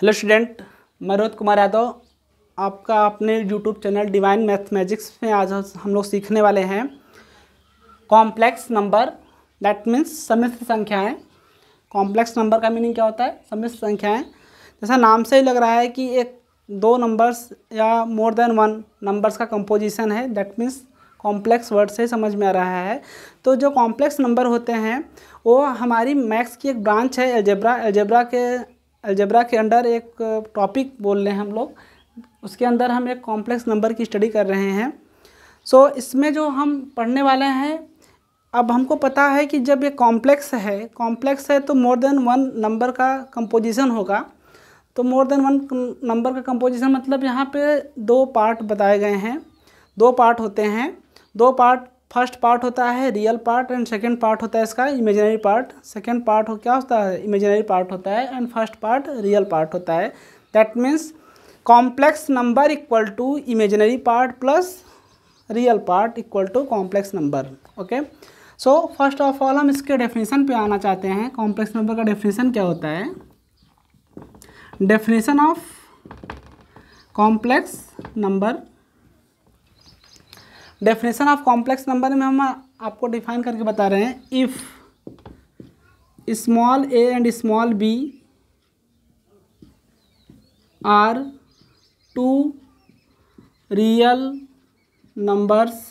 Hello student मैं रोहित कुमार यादव आपका अपने YouTube channel divine math magics में आज हम लोग सीखने वाले हैं कॉम्प्लेक्स नंबर दैट मीन्स समिश्र संख्याएं कॉम्प्लेक्स नंबर का मीनिंग क्या होता है समिश्र संख्याएं जैसा नाम से ही लग रहा है कि एक दो नंबर्स या मोर देन वन नंबर्स का कंपोजिशन है दैट मीन्स कॉम्प्लेक्स वर्ड से समझ में आ रहा है तो जो कॉम्प्लेक्स नंबर होते हैं वो हमारी मैथ्स की एक ब्रांच है एल्जेब्रा एल्जेब्रा के अलजबरा के अंडर एक टॉपिक बोल रहे हैं हम लोग उसके अंदर हम एक कॉम्प्लेक्स नंबर की स्टडी कर रहे हैं सो so, इसमें जो हम पढ़ने वाले हैं अब हमको पता है कि जब ये कॉम्प्लेक्स है कॉम्प्लेक्स है तो मोर देन वन नंबर का कंपोजिशन होगा तो मोर देन वन नंबर का कंपोजिशन मतलब यहाँ पे दो पार्ट बताए गए हैं दो पार्ट होते हैं दो पार्ट फर्स्ट पार्ट होता है real part and second part होता है इसका इमेजिनरी पार्ट सेकेंड पार्ट हो क्या होता है इमेजिनरी पार्ट होता है and first part real part होता है that means complex number equal to imaginary part plus real part equal to complex number okay so first of all हम इसके डेफिनेशन पे आना चाहते हैं कॉम्प्लेक्स नंबर का डेफिनेशन क्या होता है definition of complex number definition of complex number में हम आपको डिफाइन करके बता रहे हैं if small a and small b are two real numbers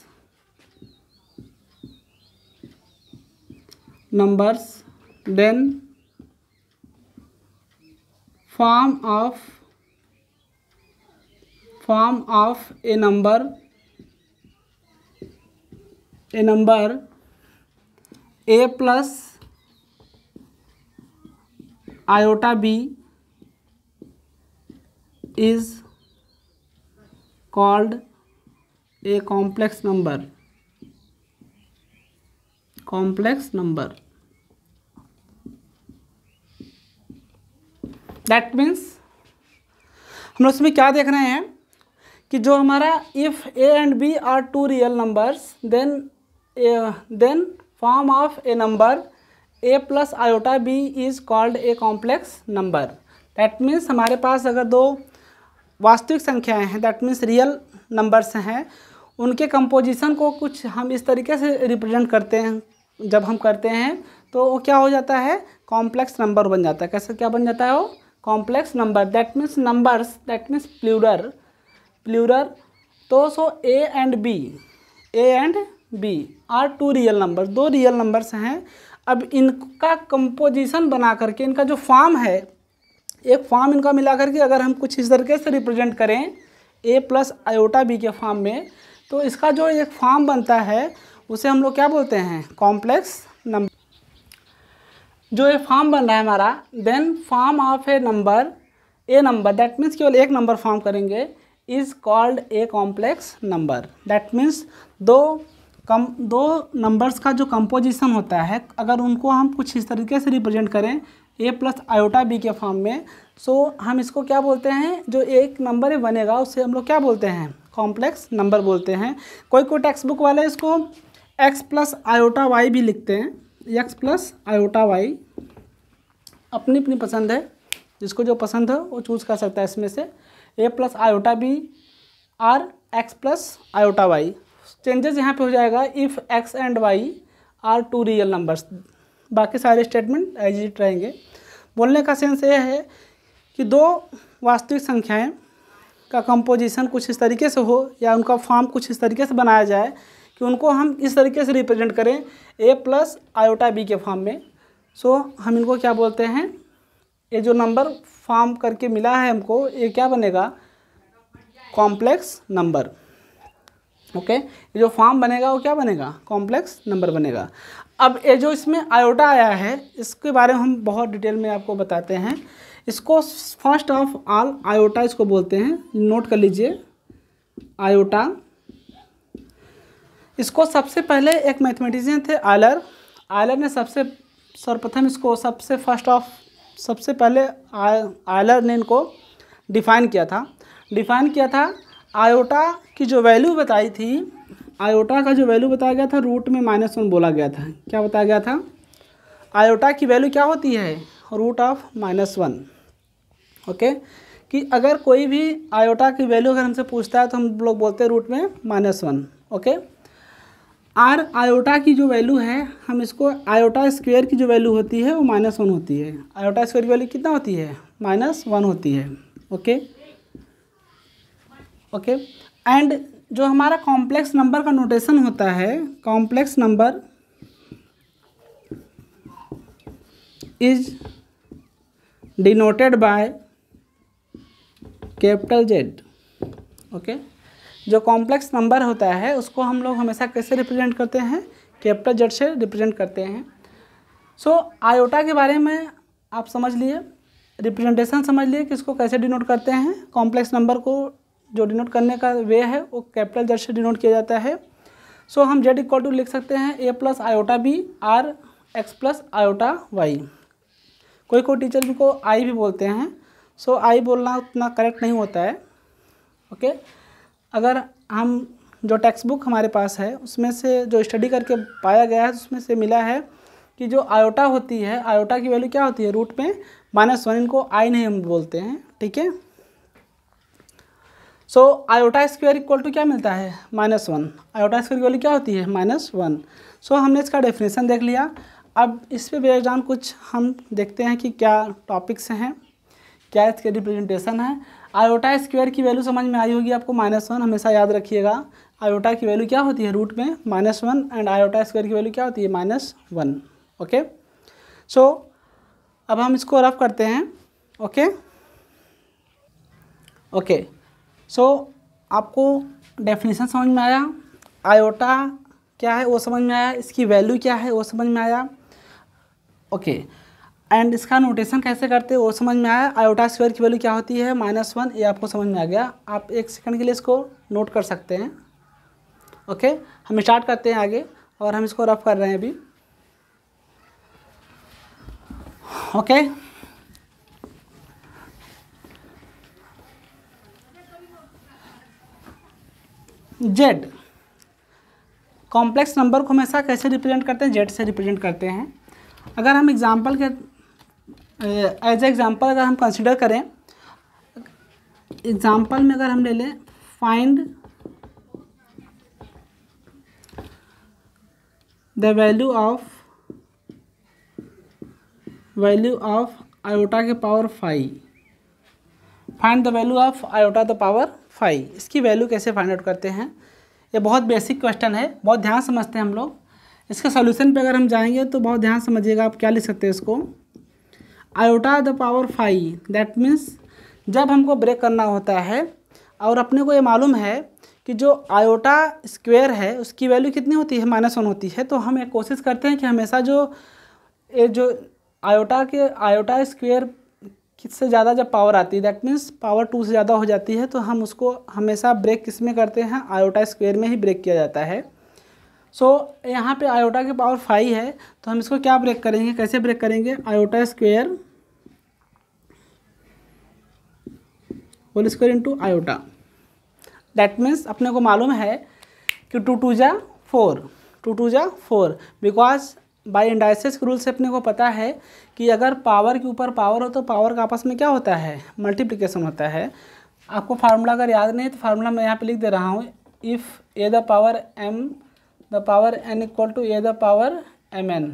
numbers then form of form of a number a number a plus iota b is called a complex number complex number that means हम लोग इसमें क्या देख रहे हैं कि जो हमारा if a and b are two real numbers then then form of a number a plus iota b is called a complex number that means हमारे पास अगर दो वास्तविक संख्याएं हैं दैट मीन्स रियल नंबर्स हैं उनके कंपोजिशन को कुछ हम इस तरीके से रिप्रेजेंट करते हैं जब हम करते हैं तो वो क्या हो जाता है कॉम्प्लेक्स नंबर बन जाता है कैसे क्या बन जाता है वो complex number that means numbers that means plural plural तो so a and b a and b are two real number दो रियल नंबर्स हैं अब इनका कंपोजिशन बना करके इनका जो फॉर्म है एक फॉर्म इनका मिला करके अगर हम कुछ इस तरीके से रिप्रेजेंट करें ए प्लस आयोटा बी के फॉर्म में तो इसका जो एक फॉर्म बनता है उसे हम लोग क्या बोलते हैं कॉम्प्लेक्स नंबर जो ये फॉर्म बन रहा है हमारा then form of a number a number that means केवल एक नंबर फॉर्म करेंगे is called a complex number that means दो कम दो नंबर्स का जो कंपोजिशन होता है अगर उनको हम कुछ इस तरीके से रिप्रेजेंट करें ए प्लस आयोटा बी के फॉर्म में सो so, हम इसको क्या बोलते हैं जो एक नंबर बनेगा उसे हम लोग क्या बोलते हैं कॉम्प्लेक्स नंबर बोलते हैं कोई कोई टेक्स्ट बुक वाले इसको एक्स प्लस आयोटा वाई भी लिखते हैं एक्स प्लस आयोटा वाई अपनी अपनी पसंद है जिसको जो पसंद हो वो चूज़ कर सकता है इसमें से a plus iota b or x plus iota y changes यहाँ पे हो जाएगा if x and y are two real numbers बाकी सारे स्टेटमेंट एज इट रहेंगे बोलने का सेंस यह है कि दो वास्तविक संख्याएं का कंपोजिशन कुछ इस तरीके से हो या उनका फॉर्म कुछ इस तरीके से बनाया जाए कि उनको हम इस तरीके से रिप्रेजेंट करें ए प्लस आयोटा बी के फॉर्म में सो so, हम इनको क्या बोलते हैं ये जो नंबर फॉर्म करके मिला है हमको ये क्या बनेगा कॉम्प्लेक्स नंबर ओके ये जो फॉर्म बनेगा वो क्या बनेगा कॉम्प्लेक्स नंबर बनेगा अब ये जो इसमें आयोटा आया है इसके बारे में हम बहुत डिटेल में आपको बताते हैं इसको फर्स्ट ऑफ ऑल आयोटा इसको बोलते हैं नोट कर लीजिए आयोटा इसको सबसे पहले एक मैथमेटिशियन थे आयलर आयलर ने सबसे सर्वप्रथम इसको सबसे फर्स्ट ऑफ सबसे पहले आयलर ने इनको डिफाइन किया था डिफाइन किया था आयोटा कि जो वैल्यू बताई थी आयोटा का जो वैल्यू बताया गया था रूट में माइनस वन बोला गया था क्या बताया गया था आयोटा की वैल्यू क्या होती है root of minus one okay कि अगर कोई भी आयोटा की वैल्यू अगर हमसे पूछता है तो हम लोग बोलते हैं रूट में minus one okay or iota की जो वैल्यू है हम इसको आयोटा स्क्वेयर की जो वैल्यू होती है वो माइनस वन होती है आयोटा स्क्वेयर की वैल्यू कितना होती है माइनस वन होती है ओके ओके एंड जो हमारा कॉम्प्लेक्स नंबर का नोटेशन होता है complex number is denoted by capital Z okay जो कॉम्प्लेक्स नंबर होता है उसको हम लोग हमेशा कैसे रिप्रेजेंट करते हैं कैपिटल जेड से रिप्रेजेंट करते हैं सो so, आयोटा के बारे में आप समझ लिए रिप्रेजेंटेशन समझ लिए कि इसको कैसे डिनोट करते हैं कॉम्प्लेक्स नंबर को जो डिनोट करने का वे है वो कैपिटल जेड से डिनोट किया जाता है सो so, हम जेड इक्वल टू लिख सकते हैं a plus iota b or x plus iota y कोई कोई टीचर को आई भी बोलते हैं सो so, आई बोलना उतना करेक्ट नहीं होता है ओके okay? अगर हम जो टेक्स्ट बुक हमारे पास है उसमें से जो स्टडी करके पाया गया है उसमें से मिला है कि जो आयोटा होती है आयोटा की वैल्यू क्या होती है रूट में माइनस वन इनको आई नहीं हम बोलते हैं ठीक है so iota square equal to क्या मिलता है माइनस वन आयोटा स्क्वायर की वैल्यू क्या होती है माइनस वन सो हमने इसका डेफिनेशन देख लिया अब इस पर बेस्ड ऑन कुछ हम देखते हैं कि क्या टॉपिक्स हैं क्या इसके रिप्रेजेंटेशन है आयोटा स्क्वायर की वैल्यू समझ में आई होगी आपको माइनस वन हमेशा याद रखिएगा आयोटा की वैल्यू क्या होती है रूट में minus one and iota square की वैल्यू क्या होती है माइनस वन ओके सो अब हम इसको रफ करते हैं okay okay? Okay okay. So so, आपको डेफिनेशन समझ में आया आयोटा क्या है वो समझ में आया इसकी वैल्यू क्या है वो समझ में आया ओके एंड इसका नोटेशन कैसे करते हैं वो समझ में आया आयोटा स्क्वायर की वैल्यू क्या होती है माइनस वन ये आपको समझ में आ गया आप एक सेकंड के लिए इसको नोट कर सकते हैं ओके okay? हम स्टार्ट करते हैं आगे और हम इसको रफ कर रहे हैं अभी okay okay? Z complex number को हमेशा कैसे रिप्रेजेंट करते हैं जेड से रिप्रेजेंट करते हैं अगर हम एग्जाम्पल के एज ए एग्जाम्पल अगर हम कंसिडर करें एग्जाम्पल में अगर हम ले लें find the value of value of iota के power five find the value of iota the power five इसकी वैल्यू कैसे फाइंड आउट करते हैं ये बहुत बेसिक क्वेश्चन है बहुत ध्यान समझते हैं हम लोग इसके सोल्यूशन पर अगर हम जाएंगे तो बहुत ध्यान समझिएगा आप क्या लिख सकते हैं इसको iota the power five that means जब हमको ब्रेक करना होता है और अपने को ये मालूम है कि जो आयोटा स्क्वेयर है उसकी वैल्यू कितनी होती है माइनस वन होती है तो हम एक कोशिश करते हैं कि हमेशा जो ये जो आयोटा के आयोटा स्क्वेयर से ज़्यादा जब पावर आती है दैट मीन्स पावर टू से ज़्यादा हो जाती है तो हम उसको हमेशा ब्रेक किस में करते हैं आयोटा स्क्वेयर में ही ब्रेक किया जाता है सो so, यहाँ पे आयोटा की पावर फाइव है तो हम इसको क्या ब्रेक करेंगे कैसे ब्रेक करेंगे iota square whole square into iota that means अपने को मालूम है कि टू टू जा फोर टू टू जा four because by indices rule से अपने को पता है कि अगर पावर के ऊपर पावर हो तो पावर का आपस में क्या होता है मल्टीप्लिकेशन होता है आपको फार्मूला अगर याद नहीं तो फार्मूला मैं यहाँ पे लिख दे रहा हूँ if a the power m the power N equal to A the power m n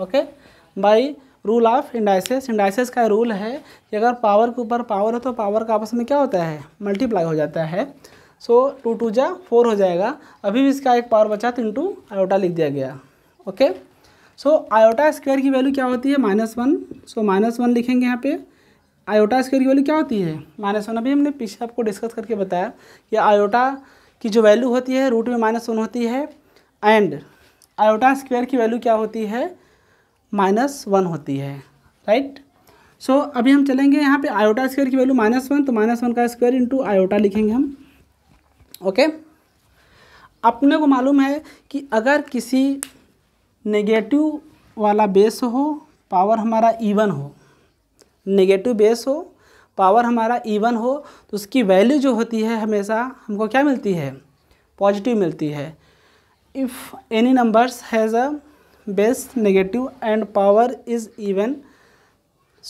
okay by rule of indices indices का रूल है कि अगर पावर के ऊपर पावर हो तो पावर का आपस में क्या होता है मल्टीप्लाई हो जाता है सो टू टू जा फोर हो जाएगा अभी भी इसका एक पावर बचा तो इंटू आयोटा लिख दिया गया okay okay? So iota square की वैल्यू क्या होती है minus one so minus one लिखेंगे यहाँ पे आयोटा स्क्वायर की वैल्यू क्या होती है माइनस वन अभी हमने पीछे आपको डिस्कस करके बताया कि आयोटा की जो वैल्यू होती है रूट में माइनस वन होती है एंड आयोटा स्क्वायर की वैल्यू क्या होती है माइनस वन होती है राइट सो so, अभी हम चलेंगे यहाँ पे आयोटा स्क्वायर की वैल्यू माइनस वन तो माइनस वन का स्क्वायर इंटू आयोटा लिखेंगे हम ओके okay? अपने को मालूम है कि अगर किसी नेगेटिव वाला बेस हो पावर हमारा इवन हो नेगेटिव बेस हो पावर हमारा इवन हो तो उसकी वैल्यू जो होती है हमेशा हमको क्या मिलती है पॉजिटिव मिलती है if any numbers has a base negative and power is even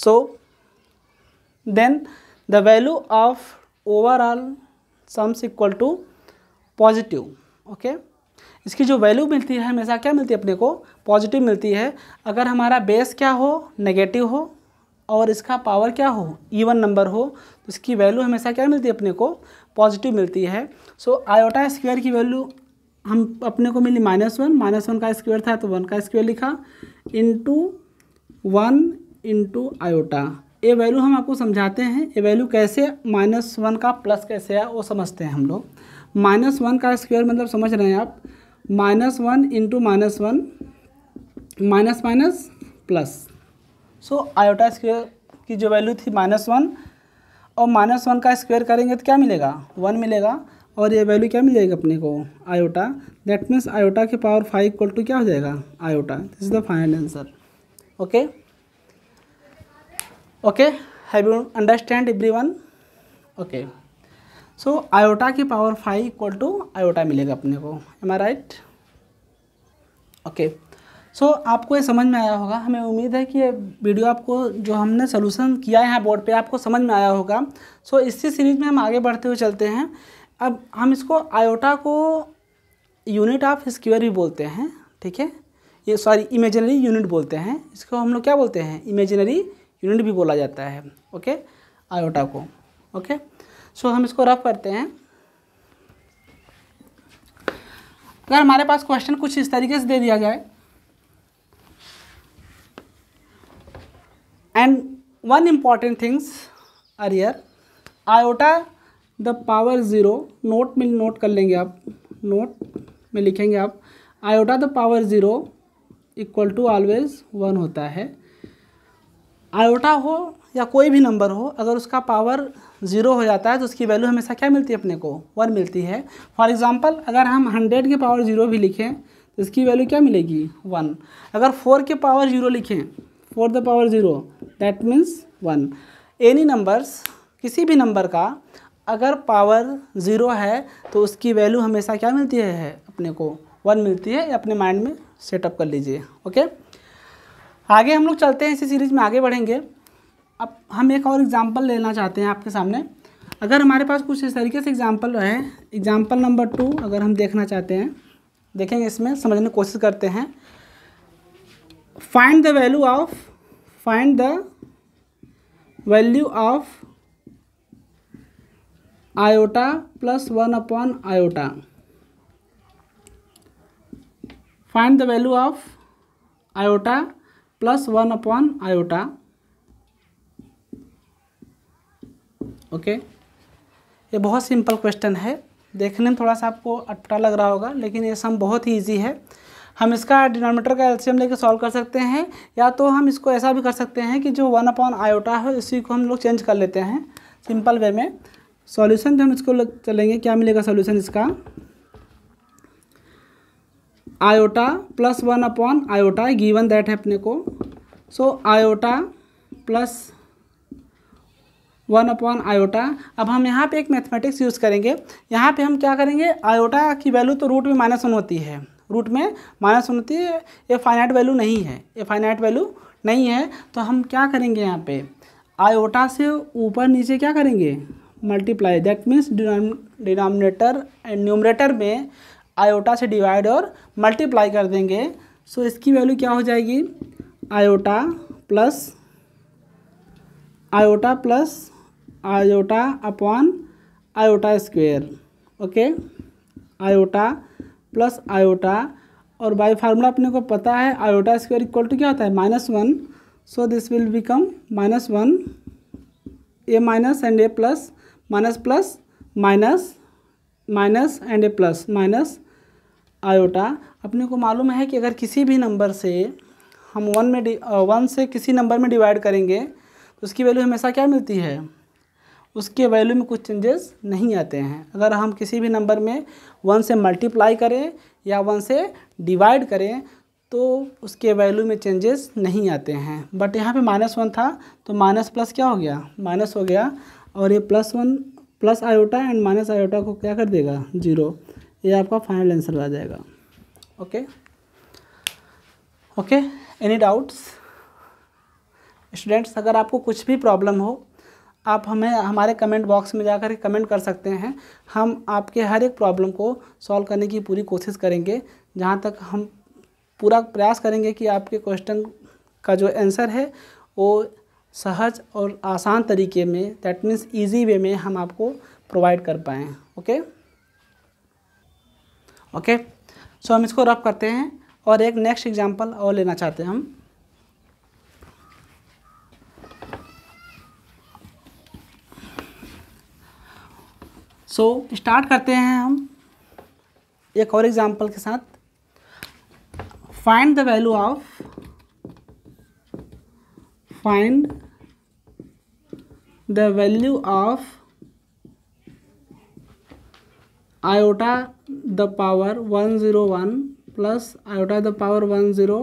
so then the value of sums equal to positive okay okay इसकी जो वैल्यू मिलती है हमेशा क्या मिलती है अपने को पॉजिटिव मिलती है अगर हमारा बेस क्या हो नेगेटिव हो और इसका पावर क्या हो इवन नंबर हो तो इसकी वैल्यू हमेशा क्या मिलती है अपने को पॉजिटिव मिलती है सो आयोटा स्क्वायर की वैल्यू हम अपने को मिली माइनस वन माइनस वन का स्क्वायर था तो वन का स्क्वायर लिखा इंटू वन इंटू आयोटा ये वैल्यू हम आपको समझाते हैं ये वैल्यू कैसे माइनस वन का प्लस कैसे है वो समझते हैं हम लोग माइनस वन का स्क्वायर मतलब समझ रहे हैं आप minus one into minus one minus minus plus so iota square की जो वैल्यू थी माइनस वन और माइनस वन का स्क्वेयर करेंगे तो क्या मिलेगा वन मिलेगा और ये वैल्यू क्या मिल जाएगी अपने को आयोटा दैट मीन्स आयोटा के पावर फाइव इक्वल टू क्या हो जाएगा iota this is the final answer okay okay have you understand everyone okay so iota की power five equal to iota मिलेगा अपने को am I right okay so आपको ये समझ में आया होगा हमें उम्मीद है कि ये वीडियो आपको जो हमने सोल्यूशन किया है बोर्ड पे आपको समझ में आया होगा सो so, इसी सीरीज में हम आगे बढ़ते हुए चलते हैं अब हम इसको आयोटा को यूनिट ऑफ स्क्वेयर भी बोलते हैं ठीक है ये सॉरी इमेजिनरी यूनिट बोलते हैं इसको हम लोग क्या बोलते हैं इमेजिनरी यूनिट भी बोला जाता है ओके आयोटा को ओके सो हम इसको रफ करते हैं अगर हमारे पास क्वेश्चन कुछ इस तरीके से दे दिया जाए and one important things are here iota the power zero note में नोट कर लेंगे आप नोट में लिखेंगे आप iota the power zero equal to always one होता है आयोटा हो या कोई भी नंबर हो अगर उसका पावर ज़ीरो हो जाता है तो उसकी वैल्यू हमेशा क्या मिलती है अपने को वन मिलती है फॉर एग्ज़ाम्पल अगर हम हंड्रेड के पावर ज़ीरो भी लिखें तो इसकी वैल्यू क्या मिलेगी वन अगर फोर के पावर ज़ीरो लिखें four the power zero that means one any numbers किसी भी नंबर का अगर पावर ज़ीरो है तो उसकी वैल्यू हमेशा क्या मिलती है, है अपने को वन मिलती है अपने माइंड में सेटअप कर लीजिए ओके आगे हम लोग चलते हैं इसी सीरीज़ में आगे बढ़ेंगे अब हम एक और एग्ज़ाम्पल लेना चाहते हैं आपके सामने अगर हमारे पास कुछ इस तरीके से एग्ज़ाम्पल है एग्ज़ाम्पल नंबर टू अगर हम देखना चाहते हैं देखेंगे इसमें समझने की कोशिश करते हैं find the value of find the value of iota plus one upon iota find the value of iota plus one upon iota okay ये बहुत सिंपल क्वेश्चन है देखने में थोड़ा सा आपको अटपटा लग रहा होगा लेकिन ये सम बहुत ही ईजी है हम इसका डिनोमीटर का एल्शियम लेके सॉल्व कर सकते हैं या तो हम इसको ऐसा भी कर सकते हैं कि जो वन अपॉन आयोटा है इसी को हम लोग चेंज कर लेते हैं सिंपल वे में सॉल्यूशन पे तो हम इसको चलेंगे क्या मिलेगा सॉल्यूशन इसका iota plus one upon iota given that है अपने को so iota plus one upon iota अब हम यहाँ पे एक मैथमेटिक्स यूज़ करेंगे यहाँ पे हम क्या करेंगे आयोटा की वैल्यू तो रूट में माइनस वन होती है रूट में माइनस वन होती है ये फाइनाइट वैल्यू नहीं है ये फाइनाइट वैल्यू नहीं है तो हम क्या करेंगे यहाँ पे आयोटा से ऊपर नीचे क्या करेंगे multiply that means denominator and numerator में आयोटा से डिवाइड और मल्टीप्लाई कर देंगे सो so, इसकी वैल्यू क्या हो जाएगी iota plus iota plus iota upon iota square okay iota plus iota और बाई फार्मूला अपने को पता है आयोटा स्क्वेयर इक्वल टू क्या होता है minus one so this will become minus one a minus and a plus minus plus minus minus and a plus minus iota अपने को मालूम है कि अगर किसी भी नंबर से हम वन में वन uh, से किसी नंबर में डिवाइड करेंगे तो उसकी वैल्यू हमेशा क्या मिलती है उसके वैल्यू में कुछ चेंजेस नहीं आते हैं अगर हम किसी भी नंबर में वन से मल्टीप्लाई करें या वन से डिवाइड करें तो उसके वैल्यू में चेंजेस नहीं आते हैं बट यहाँ पे माइनस वन था तो माइनस प्लस क्या हो गया माइनस हो गया और ये plus one plus iota and minus iota को क्या कर देगा जीरो ये आपका फाइनल आंसर आ जाएगा okay okay any doubts students अगर आपको कुछ भी प्रॉब्लम हो आप हमें हमारे कमेंट बॉक्स में जाकर कमेंट कर सकते हैं हम आपके हर एक प्रॉब्लम को सॉल्व करने की पूरी कोशिश करेंगे जहाँ तक हम पूरा प्रयास करेंगे कि आपके क्वेश्चन का जो आंसर है वो सहज और आसान तरीके में दैट मीन्स ईजी वे में हम आपको प्रोवाइड कर पाएँ ओके ओके सो हम इसको रफ करते हैं और एक नेक्स्ट एग्जाम्पल और लेना चाहते हैं हम सो so, स्टार्ट करते हैं हम एक और एग्जांपल के साथ find the value of find the value of iota the power one zero one plus iota the power one zero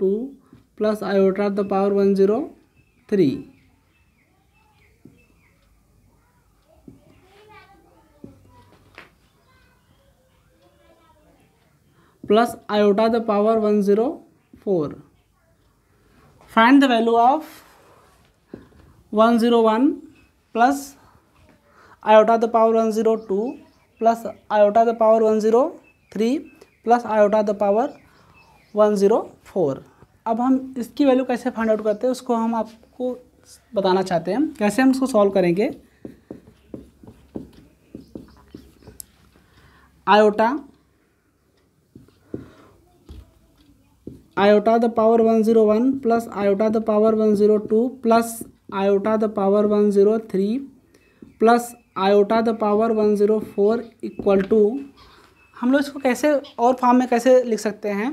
two plus iota the power one zero three plus iota the power one zero four find the value of one zero one plus iota the power one zero two plus iota the power one zero three plus iota the power one zero four अब हम इसकी value कैसे find out करते हैं उसको हम आपको बताना चाहते हैं कैसे हम इसको सॉल्व करेंगे iota iota the power one zero one plus iota the power one zero two plus iota the power one zero three plus iota the power one zero four equal to हम लोग इसको कैसे और form में कैसे लिख सकते हैं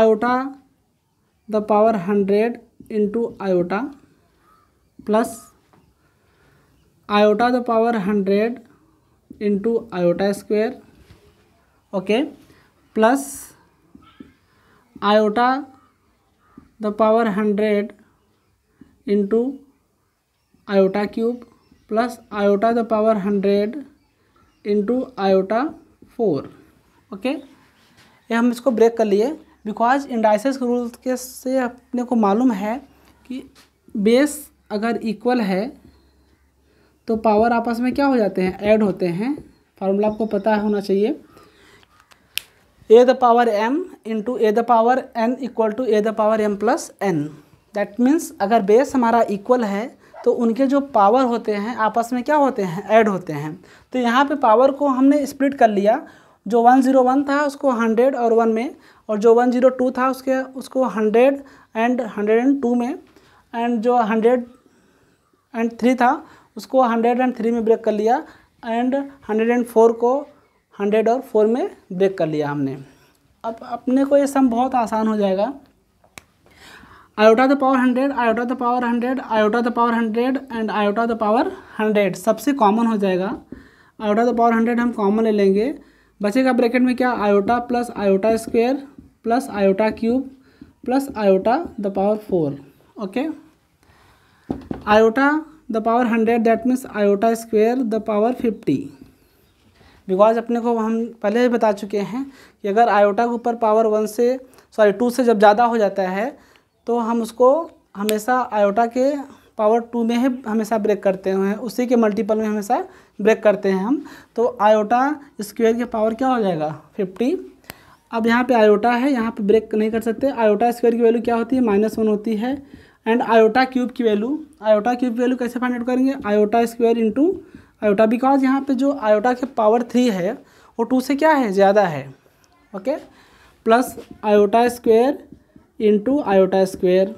iota the power hundred into iota plus iota the power hundred into iota square okay plus iota the power hundred into iota cube plus iota the power hundred into iota four okay ये हम इसको break कर लिए because indices rule के से अपने को मालूम है कि बेस अगर इक्वल है तो पावर आपस में क्या हो जाते हैं ऐड होते हैं फार्मूला आपको पता होना चाहिए A the power M into A the power N equal to A the power M plus N that means अगर बेस हमारा इक्वल है तो उनके जो पावर होते हैं आपस में क्या होते हैं ऐड होते हैं तो यहाँ पे पावर को हमने स्प्लिट कर लिया जो 101 था उसको 100 और 1 में और जो 102 था उसके उसको 100 एंड 102 में एंड जो 100 एंड थ्री था उसको 103 में ब्रेक कर लिया एंड 104 को हंड्रेड और फोर में ब्रेक कर लिया हमने अब अपने को ये सम बहुत आसान हो जाएगा iota the power hundred iota the power hundred iota the power hundred and iota the power hundred सबसे कॉमन हो जाएगा आयोटा द पावर हंड्रेड हम कॉमन ले लेंगे बचेगा ब्रैकेट में क्या iota plus iota square plus iota cube plus iota the power four okay iota the power hundred that means iota square the power fifty because अपने को हम पहले ही बता चुके हैं कि अगर आयोटा के ऊपर पावर वन से सॉरी टू से जब ज़्यादा हो जाता है तो हम उसको हमेशा आयोटा के पावर टू में ही हमेशा ब्रेक करते हैं उसी के मल्टीपल में हमेशा ब्रेक करते हैं हम तो आयोटा स्क्वेयर की पावर क्या हो जाएगा फिफ्टी अब यहाँ पे आयोटा है यहाँ पे ब्रेक नहीं कर सकते आयोटा स्क्वेयर की वैल्यू क्या होती है माइनस वन होती है एंड आयोटा क्यूब की वैल्यू आयोटा क्यूब की वैल्यू कैसे फाइंड आउट करेंगे iota square into iota because यहाँ पे जो आयोटा के पावर थ्री है वो टू से क्या है ज़्यादा है okay plus iota square into iota square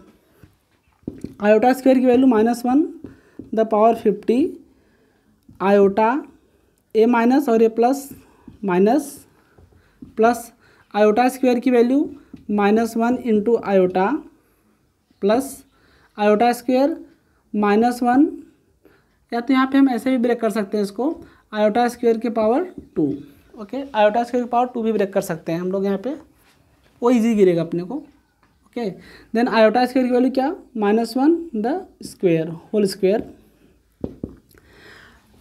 iota square की value minus one the power fifty iota A minus और A plus minus plus iota square की value minus one into iota plus iota square minus one या तो यहाँ पे हम ऐसे भी ब्रेक कर सकते हैं इसको आयोटा स्क्वेयर के power two okay iota square की पावर टू भी ब्रेक कर सकते हैं हम लोग यहाँ पे वो इजी गिरेगा अपने को ओके देन आयोटा स्क्वेयर की वैल्यू क्या minus one the square whole square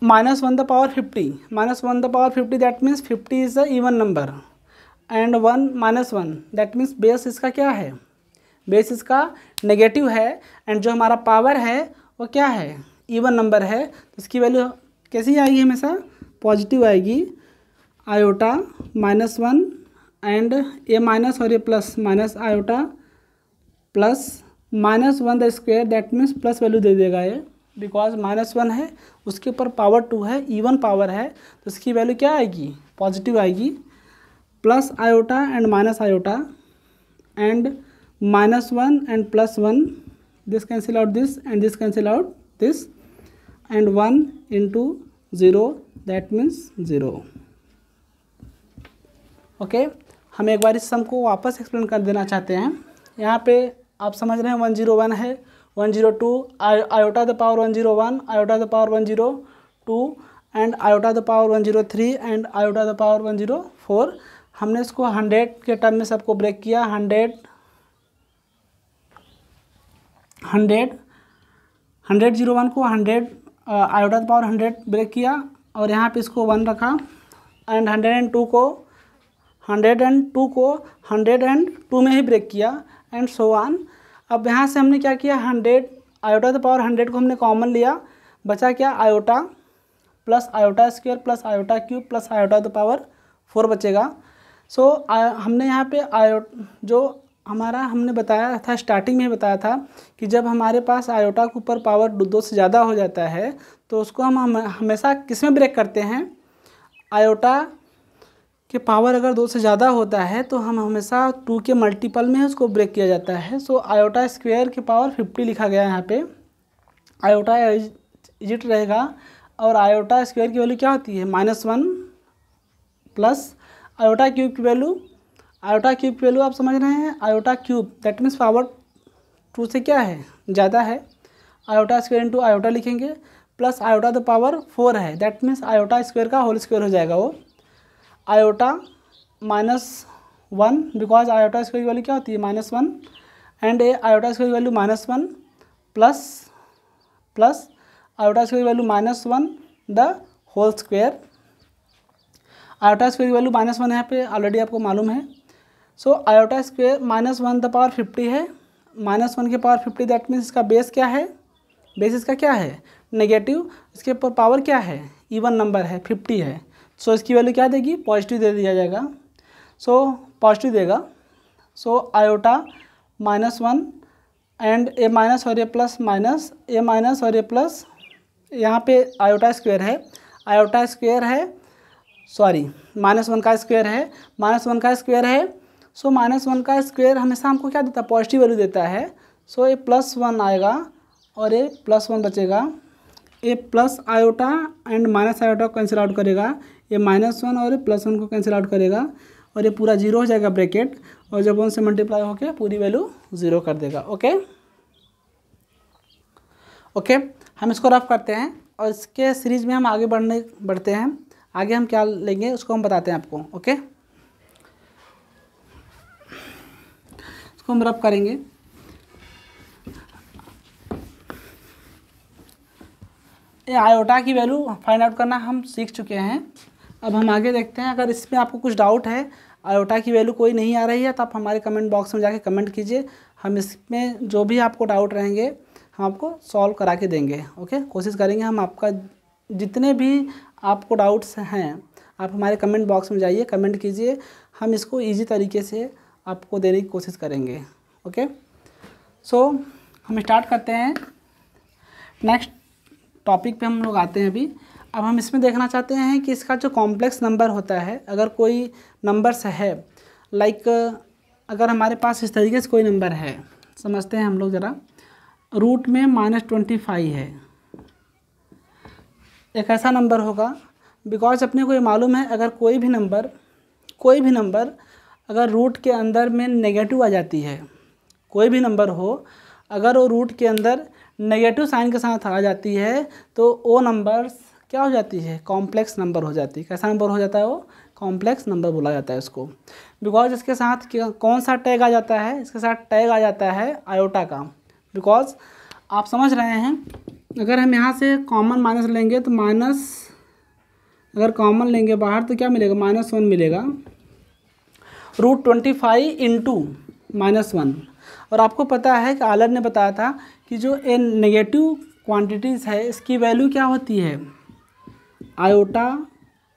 minus one the power fifty minus one the power fifty that means fifty is the even number and one minus one that means base इसका क्या है base इसका negative है and जो हमारा power है वो क्या है इवन e नंबर है तो इसकी वैल्यू कैसी आएगी हमेशा पॉजिटिव आएगी iota minus one and A minus और A plus minus iota plus minus one the square that means plus value दे देगा ये बिकॉज माइनस वन है उसके ऊपर पावर टू है इवन e पावर है तो इसकी वैल्यू क्या आएगी पॉजिटिव आएगी plus iota and minus iota and minus one and plus one this cancel out this and this cancel out this and 1 into 0 that means 0 okay okay? हम एक बार इस सम को वापस एक्सप्लेन कर देना चाहते हैं यहाँ पे आप समझ रहे हैं वन जीरो वन है one zero two iota the power one zero one iota the power one zero two and iota the power one zero three and iota the power one zero four हमने इसको hundred के term में सबको break किया hundred hundred hundred zero one को hundred iota power hundred break किया और यहाँ पे इसको वन रखा एंड हंड्रेड एंड टू को हंड्रेड एंड टू को हंड्रेड एंड टू में ही ब्रेक किया एंड सो वन अब यहाँ से हमने क्या किया hundred iota the power hundred को हमने कॉमन लिया बचा क्या iota plus iota square plus iota cube plus iota the power four बचेगा सो so, हमने यहाँ पे आयो जो हमारा हमने बताया था स्टार्टिंग में बताया था कि जब हमारे पास आयोटा के ऊपर पावर दो से ज़्यादा हो जाता है तो उसको हम हमेशा किस में ब्रेक करते हैं आयोटा के पावर अगर दो से ज़्यादा होता है तो हम हमेशा टू के मल्टीपल में उसको ब्रेक किया जाता है सो आयोटा स्क्वेयर के पावर फिफ्टी लिखा गया है यहाँ पे आयोटा इजिट रहेगा और आयोटा स्क्वेयर की वैल्यू क्या होती है minus one plus iota cube की वैल्यू आयोटा क्यूब की वैल्यू आप समझ रहे हैं iota cube that means power two से क्या है ज़्यादा है आयोटा स्क्वेयर इंटू आयोटा लिखेंगे plus iota the power four है दैट मीन्स आयोटा स्क्वेयर का होल स्क्वेयर हो जाएगा वो iota minus one because iota square की वैल्यू क्या होती है minus one and A iota square की value minus one plus plus iota square की value minus one the whole square iota square की वैल्यू माइनस वन यहाँ पे already आपको मालूम है so iota square minus one the power fifty है minus one के पावर फिफ्टी दैट मीन्स इसका बेस क्या है बेस इसका क्या है नेगेटिव इसके ऊपर पावर क्या है इवन नंबर है फिफ्टी है सो so, इसकी वैल्यू क्या देगी पॉजिटिव दे दिया जाएगा सो so, पॉजिटिव देगा so so, iota minus one and A minus और A plus minus A minus और ए प्लस यहाँ पे आयोटा स्क्वेयर है आयोटा स्क्वेयर है सॉरी माइनस वन का स्क्वेयर है माइनस वन का स्क्वेयर है सो माइनस वन का स्क्वेयर हमेशा हमको क्या देता है पॉजिटिव वैल्यू देता है सो ए प्लस वन आएगा और ए प्लस वन बचेगा A plus iota and minus iota cancel out करेगा ये माइनस वन और प्लस वन को कैंसिल आउट करेगा और ये पूरा जीरो हो जाएगा ब्रैकेट और जब उनसे मल्टीप्लाई होकर पूरी वैल्यू ज़ीरो कर देगा ओके ओके हम इसको रफ करते हैं और इसके सीरीज में हम आगे बढ़ने बढ़ते हैं आगे हम क्या लेंगे उसको हम बताते हैं आपको ओके इसको हम रब करेंगे ये आयोटा की वैल्यू फाइंड आउट करना हम सीख चुके हैं अब हम आगे देखते हैं अगर इसमें आपको कुछ डाउट है आयोटा की वैल्यू कोई नहीं आ रही है तो आप हमारे कमेंट बॉक्स में जाके कमेंट कीजिए हम इसमें जो भी आपको डाउट रहेंगे हम आपको सॉल्व करा के देंगे ओके कोशिश करेंगे हम आपका जितने भी आपको डाउट्स हैं आप हमारे कमेंट बॉक्स में जाइए कमेंट कीजिए हम इसको ईजी तरीके से आपको देने की कोशिश करेंगे ओके सो so, हम स्टार्ट करते हैं नेक्स्ट टॉपिक पे हम लोग आते हैं अभी अब हम इसमें देखना चाहते हैं कि इसका जो कॉम्प्लेक्स नंबर होता है अगर कोई नंबर्स है लाइक like, अगर हमारे पास इस तरीके से कोई नंबर है समझते हैं हम लोग ज़रा रूट में माइनस ट्वेंटी फाइव है एक ऐसा नंबर होगा बिकॉज अपने को ये मालूम है अगर कोई भी नंबर कोई भी नंबर अगर रूट के अंदर में नेगेटिव आ जाती है कोई भी नंबर हो अगर वो रूट के अंदर नेगेटिव साइन के साथ आ जाती है तो वो नंबर्स क्या हो जाती है कॉम्प्लेक्स नंबर हो जाती है कैसा नंबर हो जाता है वो कॉम्प्लेक्स नंबर बोला जाता है उसको बिकॉज इसके साथ कौन सा टैग आ जाता है इसके साथ टैग आ जाता है आयोटा का बिकॉज आप समझ रहे हैं अगर हम यहाँ से कॉमन माइनस लेंगे तो माइनस अगर कॉमन लेंगे बाहर तो क्या मिलेगा माइनस वन मिलेगा root twenty five into minus one और आपको पता है कि आलर ने बताया था कि जो ए नेगेटिव क्वांटिटीज़ है इसकी वैल्यू क्या होती है आयोटा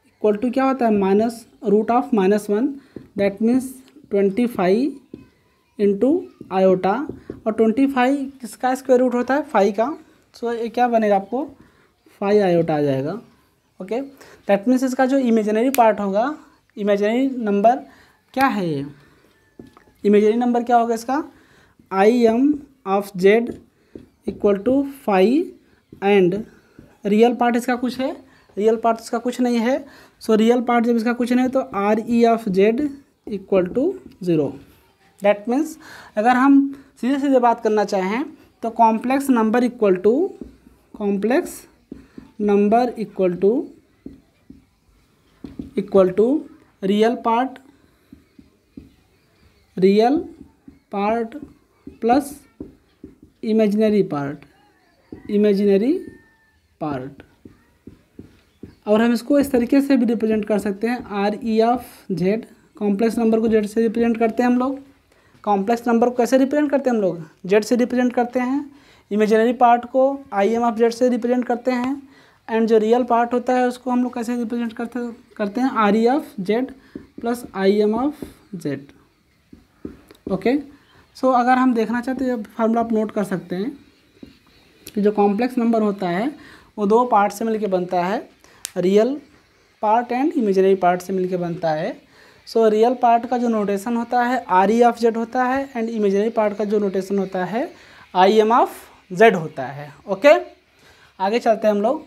इक्वल टू क्या होता है minus root of minus one that means twenty five into iota और ट्वेंटी फाइव किसका स्क्वायर रूट होता है फाइव का सो so, ये क्या बनेगा आपको फाइव आयोटा आ जाएगा ओके दैट मीन्स इसका जो इमेजनरी पार्ट होगा इमेजनरी नंबर क्या है ये इमेजरी नंबर क्या होगा इसका I M of Z equal to five and real part इसका कुछ है रियल पार्ट इसका कुछ नहीं है सो रियल पार्ट जब इसका कुछ नहीं है तो R E of Z equal to zero that means अगर हम सीधे सीधे बात करना चाहें तो complex number equal to complex number equal to equal to real part real part plus imaginary part imaginary part और हम इसको इस तरीके से भी रिप्रेजेंट कर सकते हैं R E of Z complex number को जेड से रिप्रेजेंट करते हैं हम लोग कॉम्प्लेक्स नंबर को कैसे रिप्रेजेंट करते हैं हम लोग जेड से रिप्रेजेंट करते हैं इमेजिनरी पार्ट को आई एम ऑफ जेड से रिप्रेजेंट करते हैं एंड जो रियल पार्ट होता है उसको हम लोग कैसे रिप्रेजेंट करते करते हैं R E of Z plus I M of Z okay so अगर हम देखना चाहते हैं फार्मूला आप नोट कर सकते हैं कि जो कॉम्प्लेक्स नंबर होता है वो दो पार्ट से मिलके बनता है real part and imaginary part से मिलके बनता है सो so, रियल पार्ट का जो नोटेशन होता है आर ई ऑफ जेड होता है एंड इमेजनरी पार्ट का जो नोटेशन होता है आई एम ऑफ जेड होता है ओके okay? आगे चलते हैं हम लोग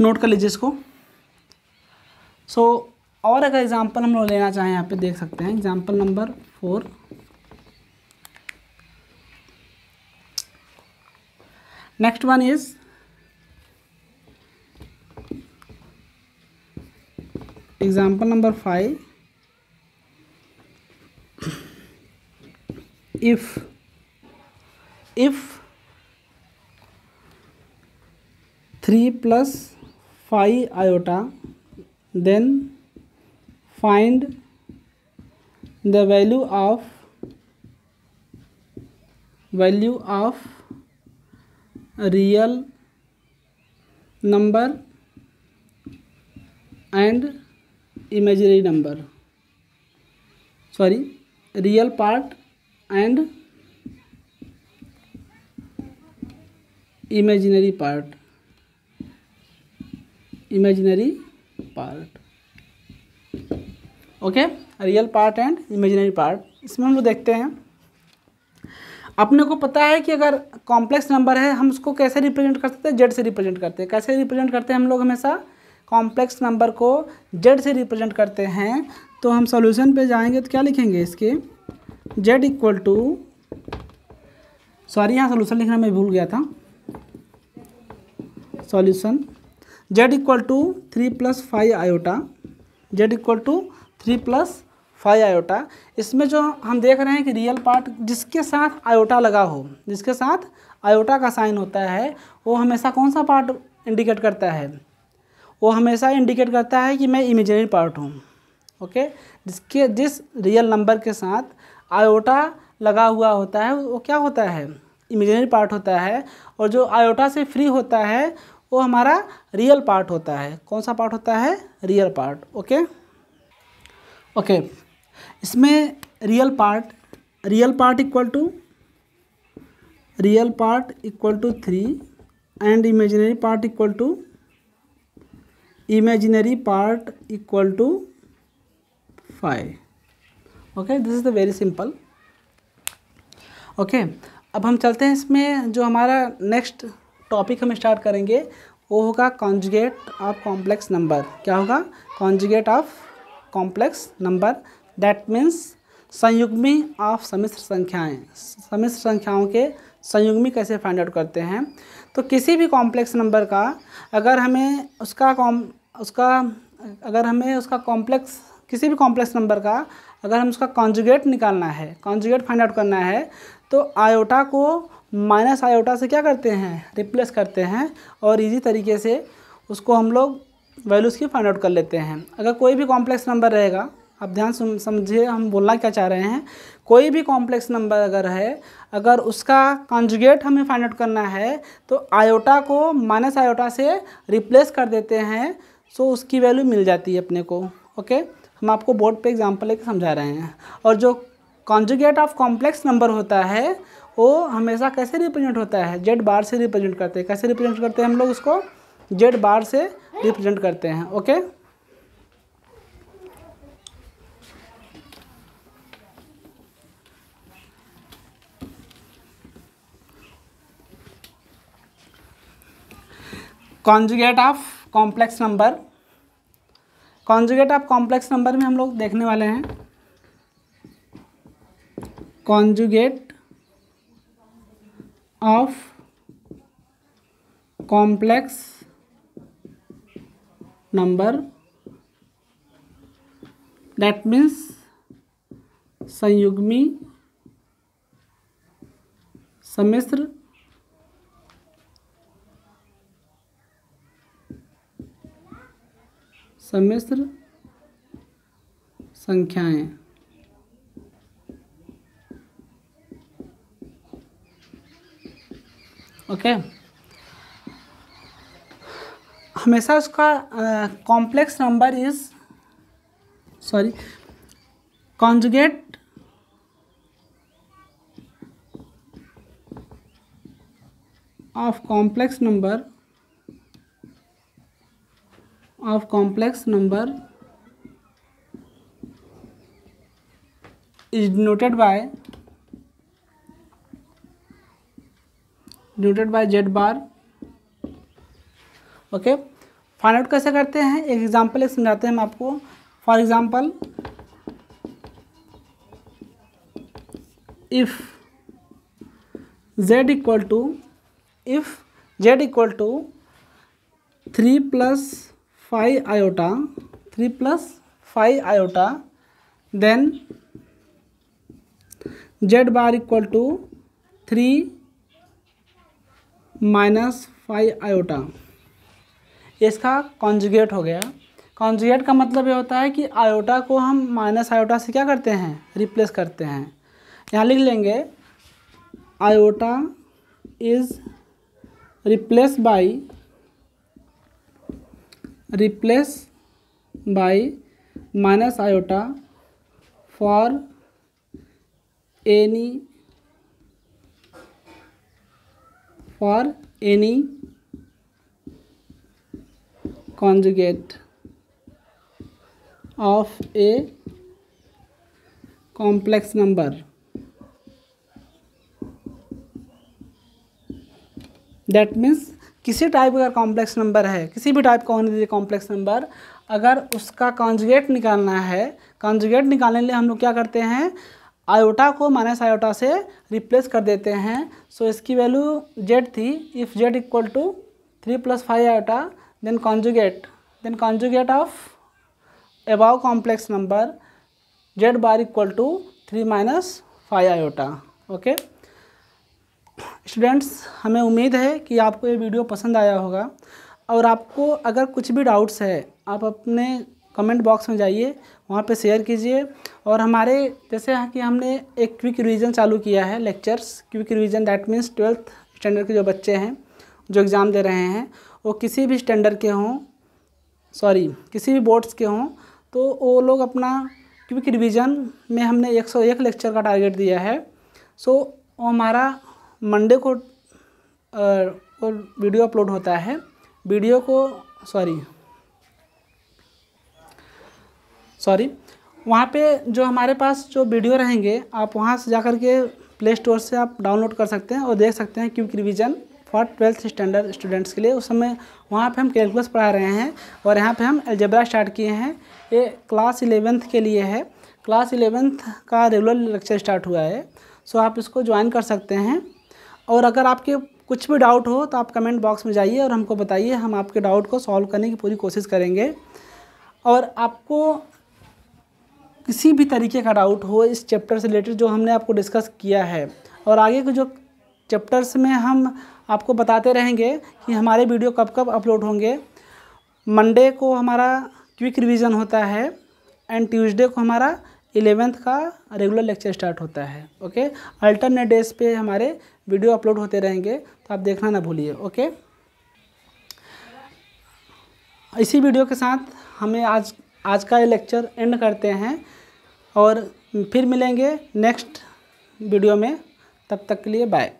नोट कर लीजिए इसको सो so, और अगर एग्ज़ाम्पल हम लोग लेना चाहें यहाँ पे देख सकते हैं example number four next one is example number five if if three plus five iota then find the value of value of real number and imaginary number sorry real part and imaginary part imaginary part okay real part and imaginary part इसमें हम लोग देखते हैं अपने को पता है कि अगर कॉम्प्लेक्स नंबर है हम उसको कैसे रिप्रेजेंट कर सकते हैं जेड से रिप्रेजेंट करते हैं कैसे रिप्रेजेंट करते हैं हम लोग हमेशा कॉम्प्लेक्स नंबर को जेड से रिप्रेजेंट करते हैं तो हम सॉल्यूशन पे जाएंगे तो क्या लिखेंगे इसके जेड इक्वल टू सॉरी यहाँ सोल्यूशन लिखना मैं भूल गया था solution Z equal to three plus five iota Z equal to three plus five iota इसमें जो हम देख रहे हैं कि रियल पार्ट जिसके साथ आयोटा लगा हो जिसके साथ आयोटा का साइन होता है वो हमेशा कौन सा पार्ट इंडिकेट करता है वो हमेशा इंडिकेट करता है कि मैं इमेजनरी पार्ट हूँ ओके जिसके जिस रियल नंबर के साथ आयोटा लगा हुआ होता है वो क्या होता है इमेजनरी पार्ट होता है और जो आयोटा से फ्री होता है वो हमारा रियल पार्ट होता है कौन सा पार्ट होता है रियल पार्ट ओके ओके इसमें real part real part equal to real part equal to three and imaginary part equal to imaginary part equal to five okay this is the very simple okay अब हम चलते हैं इसमें जो हमारा next topic हम start करेंगे वो होगा कॉन्जुगेट ऑफ कॉम्प्लेक्स नंबर क्या होगा conjugate of complex number that means संयुग्मी ऑफ समिश्र संख्याएं समिश्र संख्याओं के संयुग्मी कैसे फाइंड आउट करते हैं तो किसी भी कॉम्प्लेक्स नंबर का अगर हमें उसका कॉम उसका अगर हमें उसका कॉम्प्लेक्स किसी भी कॉम्प्लेक्स नंबर का अगर हम उसका कॉन्जुगेट निकालना है कॉन्जुगेट फाइंड आउट करना है तो आयोटा को माइनस आयोटा से क्या करते हैं रिप्लेस करते हैं और इजी तरीके से उसको हम लोग वैल्यूज़ की फाइंड आउट कर लेते हैं अगर कोई भी कॉम्प्लेक्स नंबर रहेगा आप ध्यान समझिए हम बोलना क्या चाह रहे हैं कोई भी कॉम्प्लेक्स नंबर अगर है अगर उसका कॉन्जुगेट हमें फाइंड आउट करना है तो आयोटा को माइनस आयोटा से रिप्लेस कर देते हैं सो तो उसकी वैल्यू मिल जाती है अपने को ओके हम आपको बोर्ड पे एग्जांपल लेकर समझा रहे हैं और जो कॉन्जुगेट ऑफ कॉम्प्लेक्स नंबर होता है ओ हमेशा कैसे रिप्रेजेंट होता है जेड बार से रिप्रेजेंट करते हैं कैसे रिप्रेजेंट करते हैं हम लोग उसको जेड बार से रिप्रेजेंट करते हैं okay conjugate of complex number conjugate of complex number में हम लोग देखने वाले हैं conjugate of complex number that means संयुग्मी सम्मिश्र सम्मिश्र संख्याएं ओके हमेशा उसका complex number is sorry conjugate of complex number of complex number is denoted by denoted by Z bar okay find out कैसे करते हैं एक एग्जाम्पल एक समझाते हैं हम आपको for example if Z equal to if Z equal to three plus five iota three plus five iota then Z bar equal to three minus five iota इसका कॉन्जुगेट हो गया कॉन्जुगेट का मतलब ये होता है कि आयोटा को हम माइनस आयोटा से क्या करते हैं रिप्लेस करते हैं यहाँ लिख लेंगे iota is replace by replace by minus iota for any for any conjugate of a complex number that means किसी टाइप का कॉम्प्लेक्स नंबर है किसी भी टाइप का होने दीजिए कॉम्प्लेक्स नंबर अगर उसका कॉन्जुगेट निकालना है कॉन्जुगेट निकालने लिए हम लोग क्या करते हैं आयोटा को माइनस आयोटा से रिप्लेस कर देते हैं सो so, इसकी वैल्यू जेड थी if Z equal to three plus five iota then conjugate then conjugate of above complex number Z bar equal to three minus five iota okay students हमें उम्मीद है कि आपको ये वीडियो पसंद आया होगा और आपको अगर कुछ भी डाउट्स है आप अपने कमेंट बॉक्स में जाइए वहाँ पे शेयर कीजिए और हमारे जैसे कि हमने एक क्विक रिविज़न चालू किया है lectures quick revision that means twelfth standard के जो बच्चे हैं जो एग्ज़ाम दे रहे हैं वो किसी भी स्टैंडर्ड के हों सॉरी किसी भी बोर्ड्स के हों तो वो लोग अपना क्विक रिविज़न में हमने 101 लेक्चर का टारगेट दिया है सो वो हमारा मंडे को आ, वीडियो अपलोड होता है वीडियो को सॉरी सॉरी वहाँ पे जो हमारे पास जो वीडियो रहेंगे आप वहाँ से जा कर के प्ले स्टोर से आप डाउनलोड कर सकते हैं और देख सकते हैं quick revision for twelfth standard students के लिए उस समय वहाँ पे हम कैलकुलस पढ़ा रहे हैं और यहाँ पे हम एल्जेब्रा स्टार्ट किए हैं ये क्लास इलेवेंथ के लिए है क्लास इलेवेंथ का रेगुलर लेक्चर स्टार्ट हुआ है सो आप इसको ज्वाइन कर सकते हैं और अगर आपके कुछ भी डाउट हो तो आप कमेंट बॉक्स में जाइए और हमको बताइए हम आपके डाउट को सॉल्व करने की पूरी कोशिश करेंगे और आपको किसी भी तरीके का डाउट हो इस चैप्टर से रिलेटेड जो हमने आपको डिस्कस किया है और आगे के जो चैप्टर्स में हम आपको बताते रहेंगे कि हमारे वीडियो कब कब अपलोड होंगे मंडे को हमारा क्विक रिवीजन होता है एंड ट्यूसडे को हमारा एलेवेंथ का रेगुलर लेक्चर स्टार्ट होता है ओके अल्टरनेट डेज पे हमारे वीडियो अपलोड होते रहेंगे तो आप देखना ना भूलिए ओके इसी वीडियो के साथ हमें आज आज का ये लेक्चर एंड करते हैं और फिर मिलेंगे नेक्स्ट वीडियो में तब तक के लिए बाय